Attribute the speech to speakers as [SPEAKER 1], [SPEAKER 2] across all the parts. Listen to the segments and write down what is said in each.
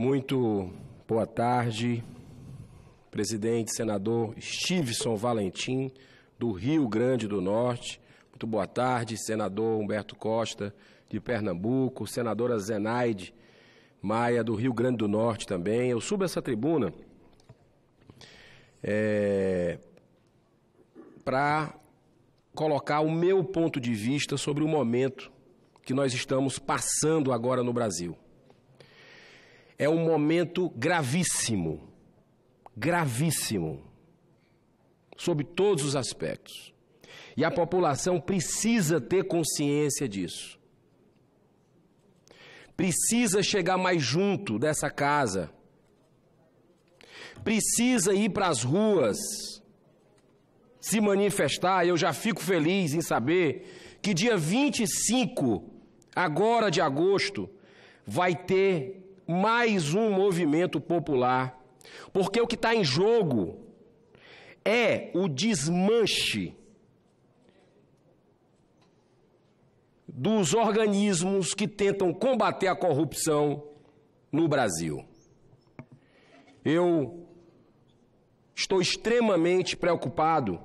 [SPEAKER 1] Muito boa tarde, presidente, senador Stevenson Valentim, do Rio Grande do Norte. Muito boa tarde, senador Humberto Costa, de Pernambuco, senadora Zenaide Maia, do Rio Grande do Norte também. Eu subo essa tribuna é, para colocar o meu ponto de vista sobre o momento que nós estamos passando agora no Brasil é um momento gravíssimo. Gravíssimo. Sob todos os aspectos. E a população precisa ter consciência disso. Precisa chegar mais junto dessa casa. Precisa ir para as ruas se manifestar. Eu já fico feliz em saber que dia 25, agora de agosto, vai ter mais um movimento popular, porque o que está em jogo é o desmanche dos organismos que tentam combater a corrupção no Brasil. Eu estou extremamente preocupado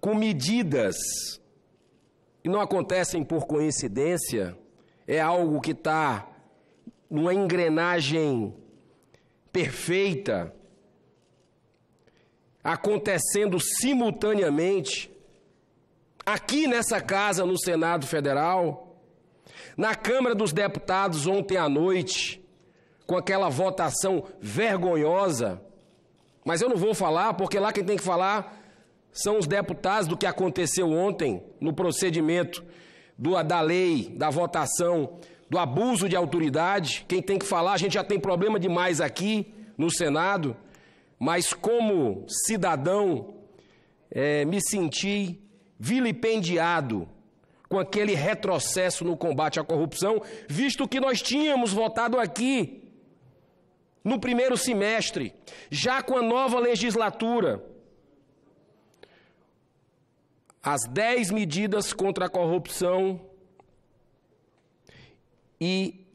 [SPEAKER 1] com medidas que não acontecem por coincidência, é algo que está numa engrenagem perfeita, acontecendo simultaneamente, aqui nessa casa, no Senado Federal, na Câmara dos Deputados, ontem à noite, com aquela votação vergonhosa. Mas eu não vou falar, porque lá quem tem que falar são os deputados do que aconteceu ontem no procedimento do, da lei, da votação do abuso de autoridade. Quem tem que falar, a gente já tem problema demais aqui no Senado, mas como cidadão, é, me senti vilipendiado com aquele retrocesso no combate à corrupção, visto que nós tínhamos votado aqui no primeiro semestre, já com a nova legislatura, as dez medidas contra a corrupção e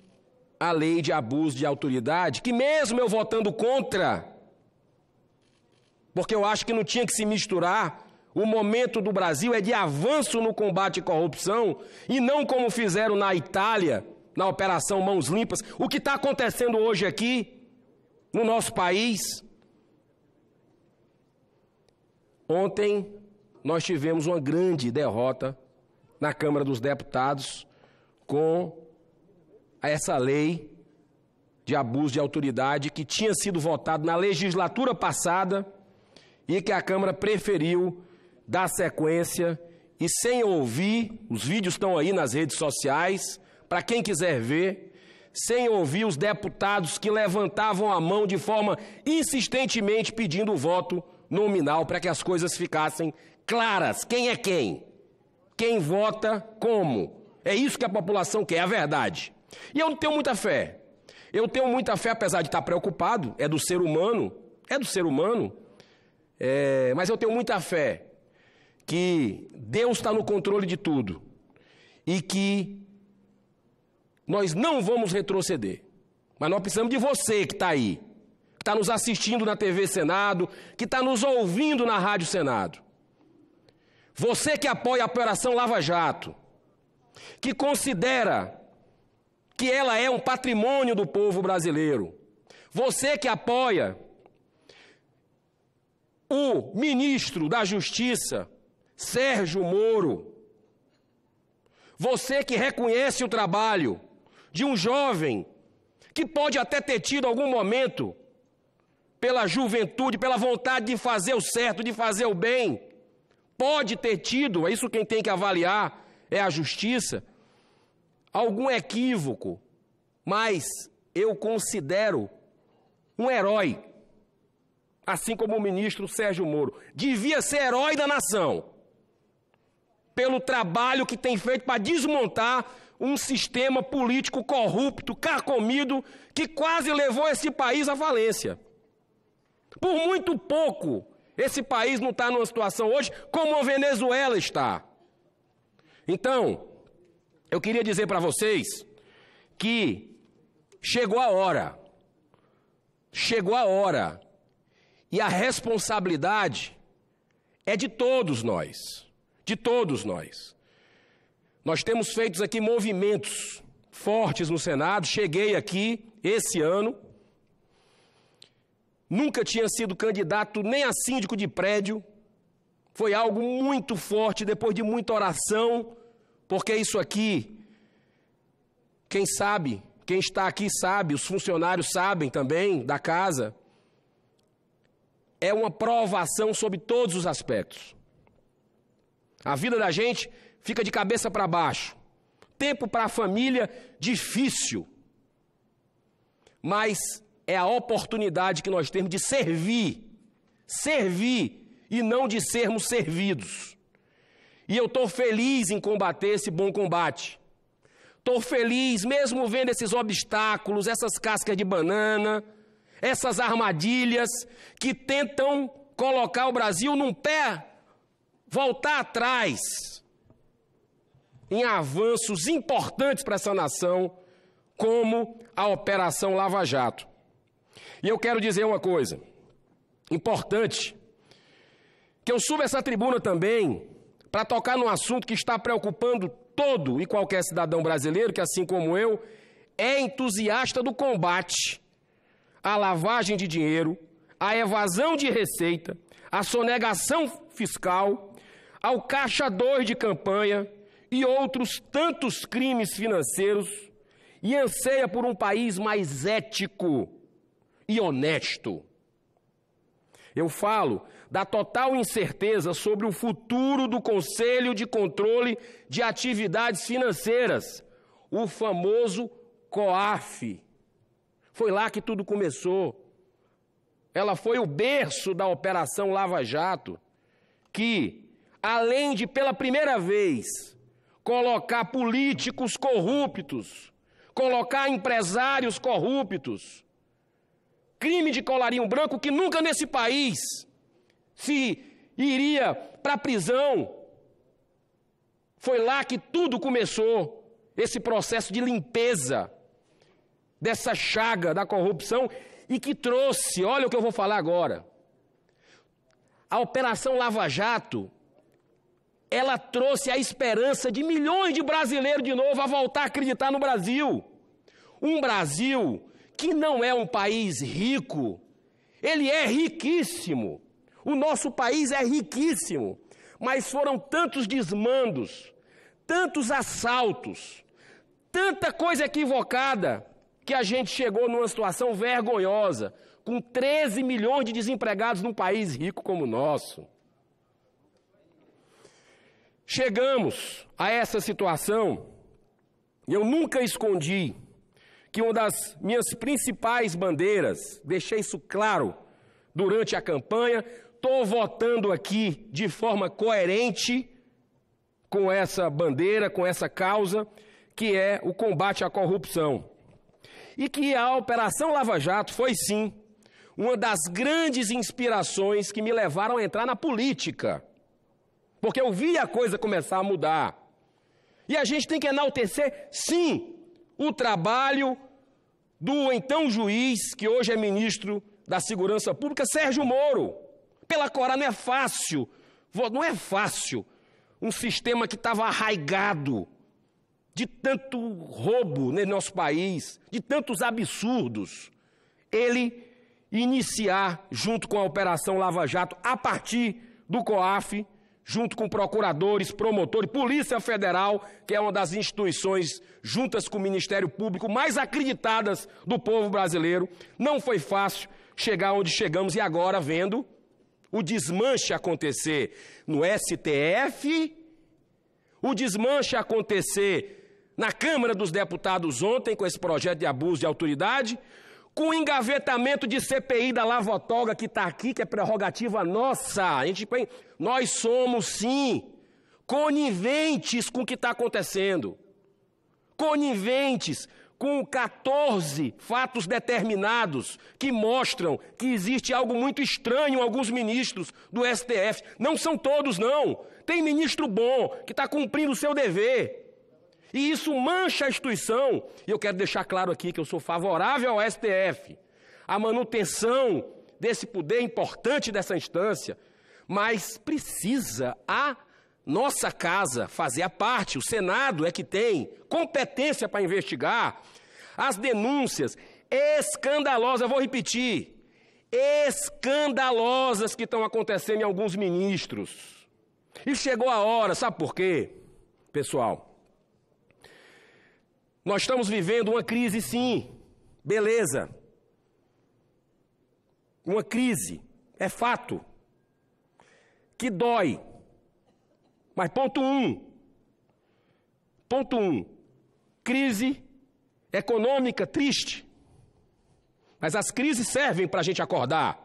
[SPEAKER 1] a lei de abuso de autoridade, que mesmo eu votando contra, porque eu acho que não tinha que se misturar, o momento do Brasil é de avanço no combate à corrupção e não como fizeram na Itália, na Operação Mãos Limpas. O que está acontecendo hoje aqui, no nosso país. Ontem nós tivemos uma grande derrota na Câmara dos Deputados com a essa lei de abuso de autoridade que tinha sido votado na legislatura passada e que a Câmara preferiu dar sequência e sem ouvir, os vídeos estão aí nas redes sociais, para quem quiser ver, sem ouvir os deputados que levantavam a mão de forma insistentemente pedindo o voto nominal para que as coisas ficassem claras. Quem é quem? Quem vota como? É isso que a população quer, é a verdade. E eu não tenho muita fé. Eu tenho muita fé, apesar de estar preocupado, é do ser humano, é do ser humano, é, mas eu tenho muita fé que Deus está no controle de tudo e que nós não vamos retroceder. Mas nós precisamos de você que está aí, que está nos assistindo na TV Senado, que está nos ouvindo na Rádio Senado. Você que apoia a Operação Lava Jato, que considera que ela é um patrimônio do povo brasileiro. Você que apoia o ministro da Justiça, Sérgio Moro, você que reconhece o trabalho de um jovem que pode até ter tido algum momento pela juventude, pela vontade de fazer o certo, de fazer o bem, pode ter tido, é isso quem tem que avaliar, é a justiça algum equívoco, mas eu considero um herói, assim como o ministro Sérgio Moro. Devia ser herói da nação, pelo trabalho que tem feito para desmontar um sistema político corrupto, carcomido, que quase levou esse país à falência. Por muito pouco, esse país não está numa situação hoje como a Venezuela está. Então, eu queria dizer para vocês que chegou a hora, chegou a hora, e a responsabilidade é de todos nós, de todos nós. Nós temos feito aqui movimentos fortes no Senado, cheguei aqui esse ano, nunca tinha sido candidato nem a síndico de prédio, foi algo muito forte, depois de muita oração, porque isso aqui, quem sabe, quem está aqui sabe, os funcionários sabem também da casa, é uma provação sobre todos os aspectos. A vida da gente fica de cabeça para baixo. Tempo para a família, difícil. Mas é a oportunidade que nós temos de servir. Servir e não de sermos servidos. E eu estou feliz em combater esse bom combate. Estou feliz, mesmo vendo esses obstáculos, essas cascas de banana, essas armadilhas que tentam colocar o Brasil num pé, voltar atrás em avanços importantes para essa nação, como a Operação Lava Jato. E eu quero dizer uma coisa importante, que eu suba essa tribuna também para tocar num assunto que está preocupando todo e qualquer cidadão brasileiro que, assim como eu, é entusiasta do combate à lavagem de dinheiro, à evasão de receita, à sonegação fiscal, ao caixa 2 de campanha e outros tantos crimes financeiros e anseia por um país mais ético e honesto. Eu falo da total incerteza sobre o futuro do Conselho de Controle de Atividades Financeiras, o famoso COAF. Foi lá que tudo começou. Ela foi o berço da Operação Lava Jato, que, além de pela primeira vez colocar políticos corruptos, colocar empresários corruptos, crime de colarinho branco que nunca nesse país se iria para a prisão. Foi lá que tudo começou, esse processo de limpeza dessa chaga da corrupção e que trouxe, olha o que eu vou falar agora. A Operação Lava Jato, ela trouxe a esperança de milhões de brasileiros de novo a voltar a acreditar no Brasil. Um Brasil que não é um país rico, ele é riquíssimo. O nosso país é riquíssimo, mas foram tantos desmandos, tantos assaltos, tanta coisa equivocada, que a gente chegou numa situação vergonhosa, com 13 milhões de desempregados num país rico como o nosso. Chegamos a essa situação, e eu nunca escondi que uma das minhas principais bandeiras, deixei isso claro durante a campanha, estou votando aqui de forma coerente com essa bandeira, com essa causa, que é o combate à corrupção. E que a Operação Lava Jato foi sim uma das grandes inspirações que me levaram a entrar na política. Porque eu vi a coisa começar a mudar. E a gente tem que enaltecer, sim, o trabalho do então juiz, que hoje é ministro da Segurança Pública, Sérgio Moro. Pela Corá não é fácil, não é fácil um sistema que estava arraigado de tanto roubo no nosso país, de tantos absurdos, ele iniciar, junto com a Operação Lava Jato, a partir do COAF, junto com procuradores, promotores, Polícia Federal, que é uma das instituições, juntas com o Ministério Público, mais acreditadas do povo brasileiro. Não foi fácil chegar onde chegamos e agora vendo o desmanche acontecer no STF, o desmanche acontecer na Câmara dos Deputados ontem com esse projeto de abuso de autoridade, com o engavetamento de CPI da lavotoga que está aqui, que é prerrogativa nossa. A gente, nós somos, sim, coniventes com o que está acontecendo. Coniventes com 14 fatos determinados que mostram que existe algo muito estranho em alguns ministros do STF. Não são todos, não. Tem ministro bom que está cumprindo o seu dever. E isso mancha a instituição. E eu quero deixar claro aqui que eu sou favorável ao STF, à manutenção desse poder importante dessa instância, mas precisa a nossa casa fazer a parte, o Senado é que tem competência para investigar as denúncias escandalosas, eu vou repetir, escandalosas que estão acontecendo em alguns ministros. E chegou a hora, sabe por quê? Pessoal, nós estamos vivendo uma crise, sim, beleza. Uma crise, é fato. Que dói. Mas ponto um. Ponto um. Crise econômica triste. Mas as crises servem para a gente acordar.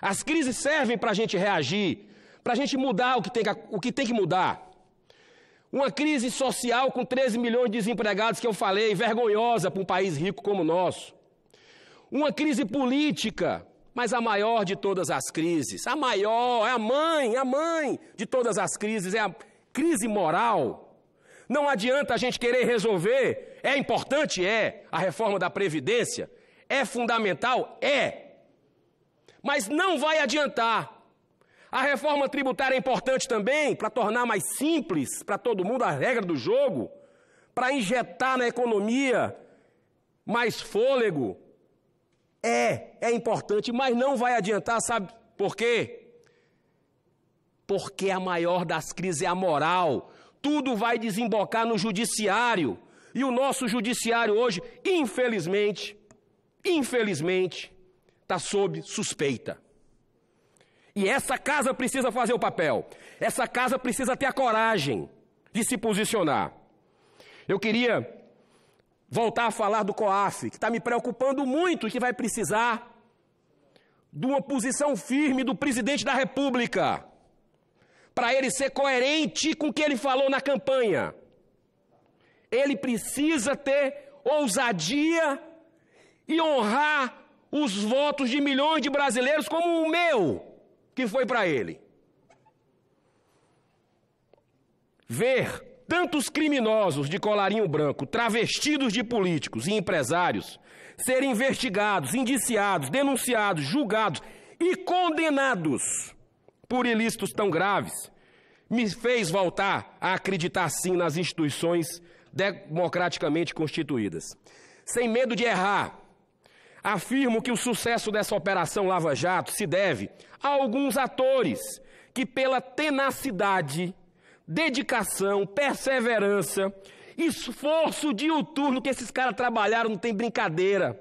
[SPEAKER 1] As crises servem para a gente reagir, para a gente mudar o que, tem que, o que tem que mudar. Uma crise social com 13 milhões de desempregados que eu falei, vergonhosa para um país rico como o nosso. Uma crise política, mas a maior de todas as crises. A maior, é a mãe, é a mãe de todas as crises, é a crise moral. Não adianta a gente querer resolver. É importante? É. A reforma da Previdência é fundamental? É. Mas não vai adiantar a reforma tributária é importante também para tornar mais simples para todo mundo a regra do jogo, para injetar na economia mais fôlego. É, é importante, mas não vai adiantar, sabe por quê? Porque a maior das crises é a moral. Tudo vai desembocar no judiciário. E o nosso judiciário hoje, infelizmente, infelizmente, está sob suspeita. E essa casa precisa fazer o papel. Essa casa precisa ter a coragem de se posicionar. Eu queria voltar a falar do COAF, que está me preocupando muito e que vai precisar de uma posição firme do presidente da República, para ele ser coerente com o que ele falou na campanha. Ele precisa ter ousadia e honrar os votos de milhões de brasileiros como o meu que foi para ele. Ver tantos criminosos de colarinho branco, travestidos de políticos e empresários, serem investigados, indiciados, denunciados, julgados e condenados por ilícitos tão graves, me fez voltar a acreditar sim nas instituições democraticamente constituídas. Sem medo de errar, Afirmo que o sucesso dessa operação Lava Jato se deve a alguns atores que, pela tenacidade, dedicação, perseverança, esforço diuturno que esses caras trabalharam, não tem brincadeira.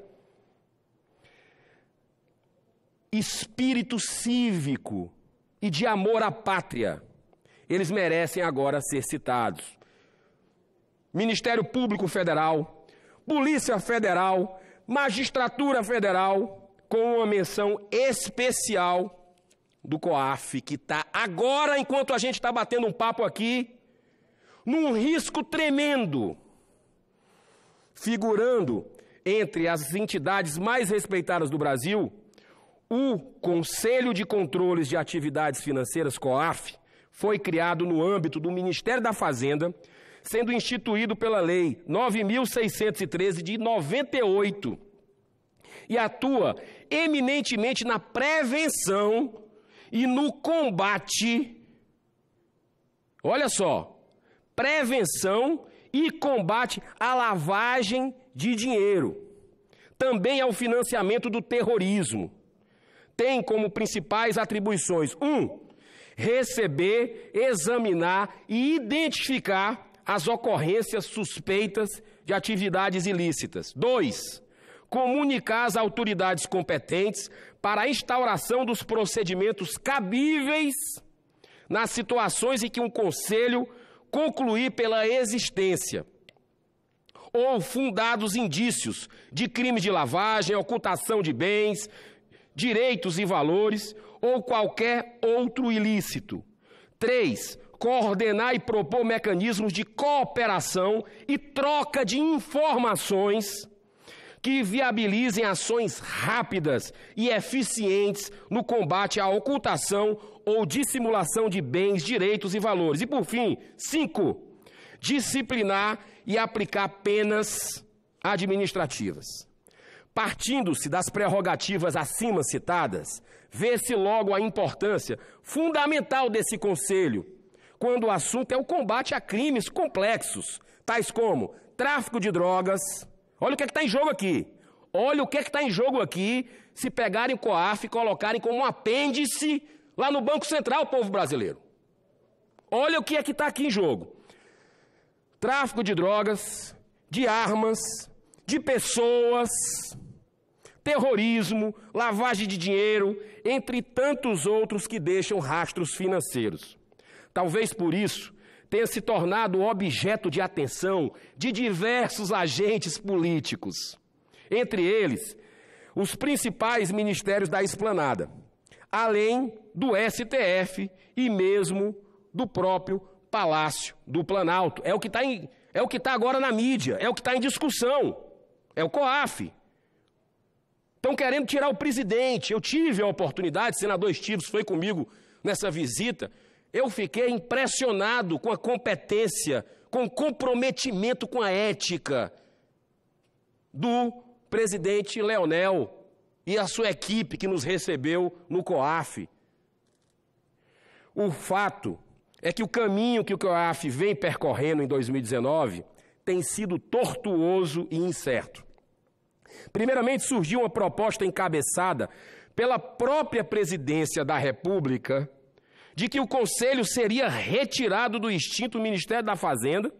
[SPEAKER 1] Espírito cívico e de amor à pátria. Eles merecem agora ser citados. Ministério Público Federal, Polícia Federal, Magistratura Federal, com uma menção especial do COAF, que está agora, enquanto a gente está batendo um papo aqui, num risco tremendo, figurando entre as entidades mais respeitadas do Brasil, o Conselho de Controles de Atividades Financeiras, COAF, foi criado no âmbito do Ministério da Fazenda sendo instituído pela Lei 9.613 de 98 e atua eminentemente na prevenção e no combate. Olha só, prevenção e combate à lavagem de dinheiro, também ao financiamento do terrorismo. Tem como principais atribuições: um, receber, examinar e identificar as ocorrências suspeitas de atividades ilícitas. 2. Comunicar às autoridades competentes para a instauração dos procedimentos cabíveis nas situações em que um conselho concluir pela existência ou fundados indícios de crime de lavagem, ocultação de bens, direitos e valores ou qualquer outro ilícito. 3 coordenar e propor mecanismos de cooperação e troca de informações que viabilizem ações rápidas e eficientes no combate à ocultação ou dissimulação de bens, direitos e valores. E por fim, cinco, disciplinar e aplicar penas administrativas. Partindo-se das prerrogativas acima citadas, vê-se logo a importância fundamental desse conselho quando o assunto é o combate a crimes complexos, tais como tráfico de drogas. Olha o que é está em jogo aqui. Olha o que é está em jogo aqui se pegarem o COAF e colocarem como um apêndice lá no Banco Central, povo brasileiro. Olha o que é que está aqui em jogo: tráfico de drogas, de armas, de pessoas, terrorismo, lavagem de dinheiro, entre tantos outros que deixam rastros financeiros. Talvez por isso tenha se tornado objeto de atenção de diversos agentes políticos, entre eles os principais ministérios da esplanada, além do STF e mesmo do próprio Palácio do Planalto. É o que está é tá agora na mídia, é o que está em discussão. É o COAF. Estão querendo tirar o presidente. Eu tive a oportunidade, senador Estives foi comigo nessa visita, eu fiquei impressionado com a competência, com o comprometimento com a ética do presidente Leonel e a sua equipe que nos recebeu no COAF. O fato é que o caminho que o COAF vem percorrendo em 2019 tem sido tortuoso e incerto. Primeiramente, surgiu uma proposta encabeçada pela própria presidência da República de que o Conselho seria retirado do extinto Ministério da Fazenda,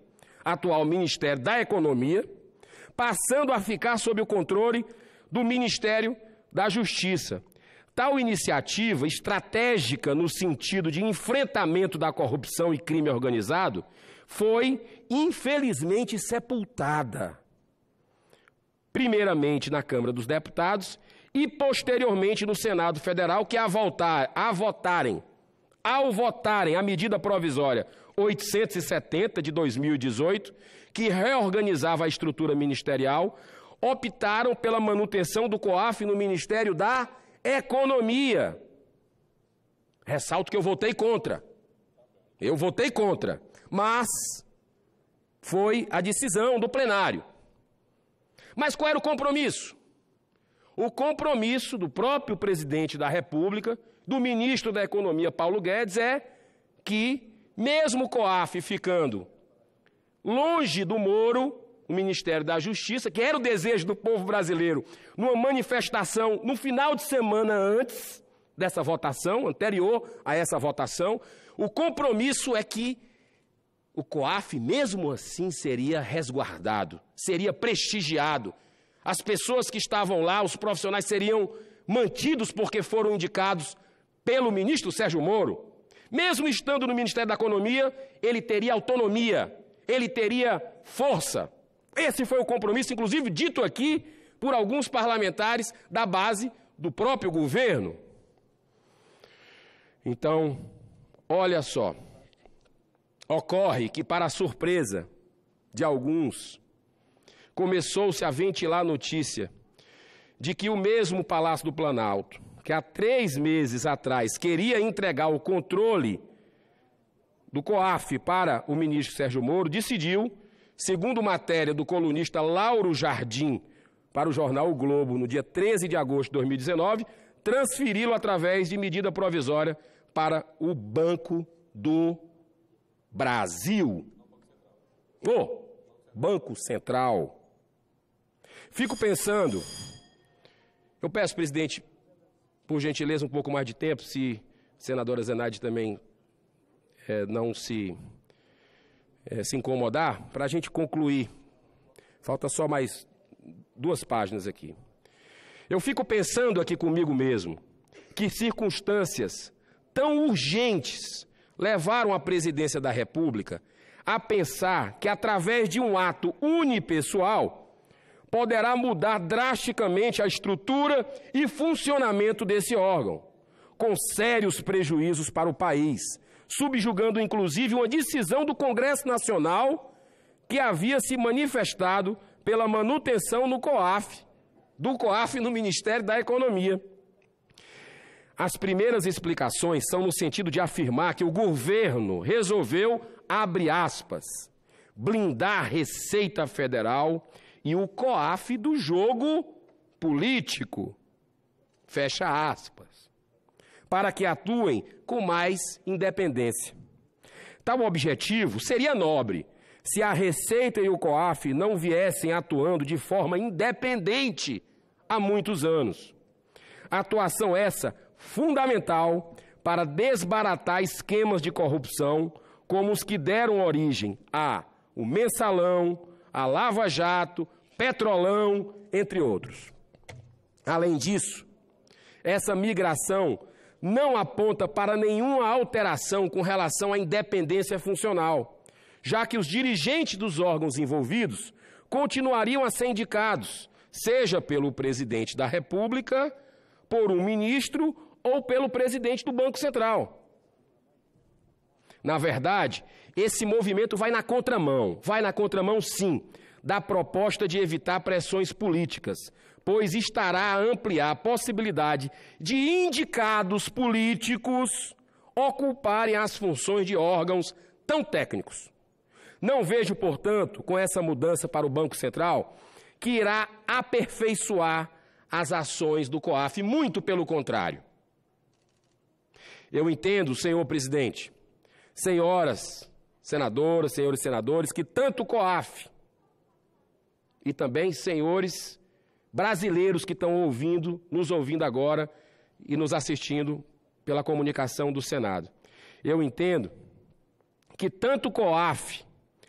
[SPEAKER 1] atual Ministério da Economia, passando a ficar sob o controle do Ministério da Justiça. Tal iniciativa, estratégica no sentido de enfrentamento da corrupção e crime organizado, foi infelizmente sepultada. Primeiramente na Câmara dos Deputados e posteriormente no Senado Federal, que a, voltar, a votarem ao votarem a medida provisória 870 de 2018, que reorganizava a estrutura ministerial, optaram pela manutenção do COAF no Ministério da Economia. Ressalto que eu votei contra. Eu votei contra. Mas foi a decisão do plenário. Mas qual era o compromisso? O compromisso do próprio presidente da República do ministro da Economia, Paulo Guedes, é que, mesmo o COAF ficando longe do Moro, o Ministério da Justiça, que era o desejo do povo brasileiro, numa manifestação no final de semana antes dessa votação, anterior a essa votação, o compromisso é que o COAF, mesmo assim, seria resguardado, seria prestigiado. As pessoas que estavam lá, os profissionais, seriam mantidos porque foram indicados pelo ministro Sérgio Moro, mesmo estando no Ministério da Economia, ele teria autonomia, ele teria força. Esse foi o compromisso, inclusive dito aqui por alguns parlamentares da base do próprio governo. Então, olha só. Ocorre que, para surpresa de alguns, começou-se a ventilar a notícia de que o mesmo Palácio do Planalto, que há três meses atrás queria entregar o controle do COAF para o ministro Sérgio Moro, decidiu, segundo matéria do colunista Lauro Jardim para o jornal O Globo no dia 13 de agosto de 2019, transferi-lo através de medida provisória para o Banco do Brasil. o Banco Central. Fico pensando, eu peço, presidente, por gentileza, um pouco mais de tempo, se a senadora Zenaide também é, não se, é, se incomodar, para a gente concluir. Falta só mais duas páginas aqui. Eu fico pensando aqui comigo mesmo que circunstâncias tão urgentes levaram a presidência da República a pensar que, através de um ato unipessoal, poderá mudar drasticamente a estrutura e funcionamento desse órgão, com sérios prejuízos para o país, subjugando inclusive uma decisão do Congresso Nacional que havia se manifestado pela manutenção no COAF, do COAF no Ministério da Economia. As primeiras explicações são no sentido de afirmar que o governo resolveu, abre aspas, blindar a Receita Federal e um COAF do jogo político. Fecha aspas. Para que atuem com mais independência. Tal objetivo seria nobre se a Receita e o COAF não viessem atuando de forma independente há muitos anos. Atuação essa fundamental para desbaratar esquemas de corrupção como os que deram origem a o mensalão, a Lava Jato, Petrolão, entre outros. Além disso, essa migração não aponta para nenhuma alteração com relação à independência funcional, já que os dirigentes dos órgãos envolvidos continuariam a ser indicados, seja pelo presidente da República, por um ministro ou pelo presidente do Banco Central. Na verdade, esse movimento vai na contramão, vai na contramão sim, da proposta de evitar pressões políticas, pois estará a ampliar a possibilidade de indicados políticos ocuparem as funções de órgãos tão técnicos. Não vejo, portanto, com essa mudança para o Banco Central, que irá aperfeiçoar as ações do COAF, muito pelo contrário. Eu entendo, senhor presidente, senhoras senadoras, senhores senadores, que tanto o COAF e também senhores brasileiros que estão ouvindo, nos ouvindo agora e nos assistindo pela comunicação do Senado. Eu entendo que tanto o COAF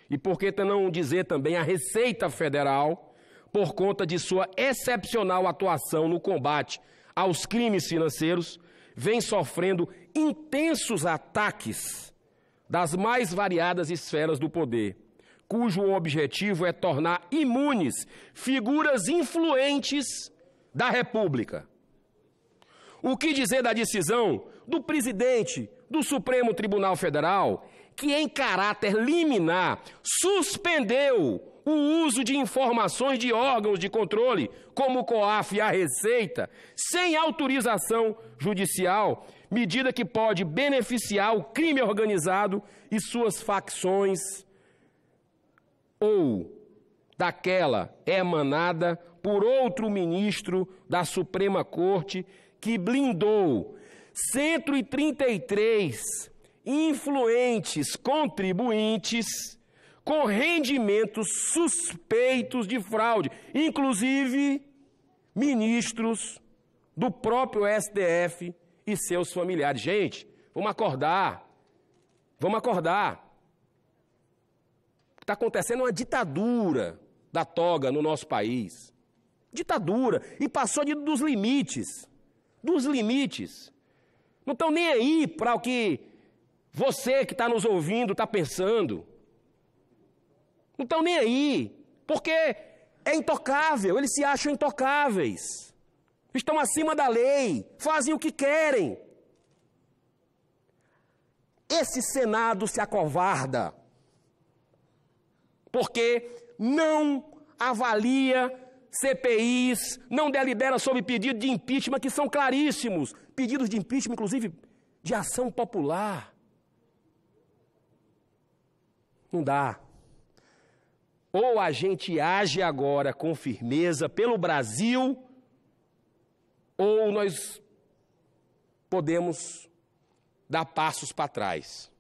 [SPEAKER 1] e por que não dizer também a Receita Federal, por conta de sua excepcional atuação no combate aos crimes financeiros, vem sofrendo intensos ataques das mais variadas esferas do poder, cujo objetivo é tornar imunes figuras influentes da República. O que dizer da decisão do presidente do Supremo Tribunal Federal, que, em caráter liminar, suspendeu o uso de informações de órgãos de controle, como o COAF e a Receita, sem autorização judicial, medida que pode beneficiar o crime organizado e suas facções, ou daquela emanada por outro ministro da Suprema Corte que blindou 133 influentes contribuintes com rendimentos suspeitos de fraude, inclusive ministros do próprio STF e seus familiares. Gente, vamos acordar. Vamos acordar. Está acontecendo uma ditadura da toga no nosso país. Ditadura. E passou de, dos limites. Dos limites. Não estão nem aí para o que você que está nos ouvindo está pensando. Não estão nem aí. Porque é intocável, eles se acham intocáveis estão acima da lei, fazem o que querem. Esse Senado se acovarda, porque não avalia CPIs, não delibera sobre pedido de impeachment, que são claríssimos pedidos de impeachment, inclusive de ação popular. Não dá. Ou a gente age agora com firmeza pelo Brasil ou nós podemos dar passos para trás.